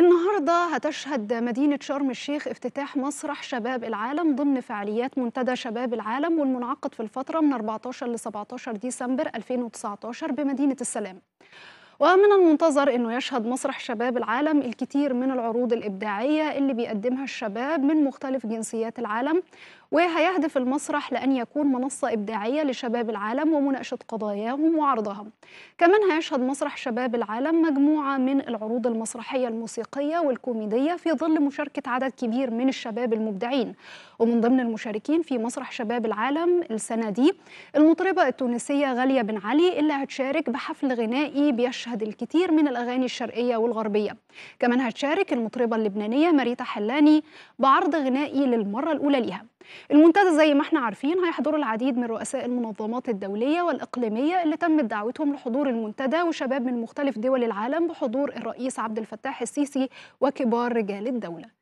النهارده هتشهد مدينه شرم الشيخ افتتاح مسرح شباب العالم ضمن فعاليات منتدى شباب العالم والمنعقد في الفتره من 14 ل 17 ديسمبر 2019 بمدينه السلام. ومن المنتظر أنه يشهد مسرح شباب العالم الكثير من العروض الإبداعية اللي بيقدمها الشباب من مختلف جنسيات العالم وهيهدف المسرح لأن يكون منصة إبداعية لشباب العالم ومناقشة قضاياهم وعرضها كمان هيشهد مسرح شباب العالم مجموعة من العروض المسرحية الموسيقية والكوميدية في ظل مشاركة عدد كبير من الشباب المبدعين ومن ضمن المشاركين في مسرح شباب العالم السنة دي المطربة التونسية غالية بن علي اللي هتشارك بحفل غنائي بيشهد تشهد الكثير من الأغاني الشرقية والغربية كمان هتشارك المطربة اللبنانية مريتا حلاني بعرض غنائي للمرة الأولى ليها المنتدى زي ما احنا عارفين هيحضر العديد من رؤساء المنظمات الدولية والإقليمية اللي تمت دعوتهم لحضور المنتدى وشباب من مختلف دول العالم بحضور الرئيس عبد الفتاح السيسي وكبار رجال الدولة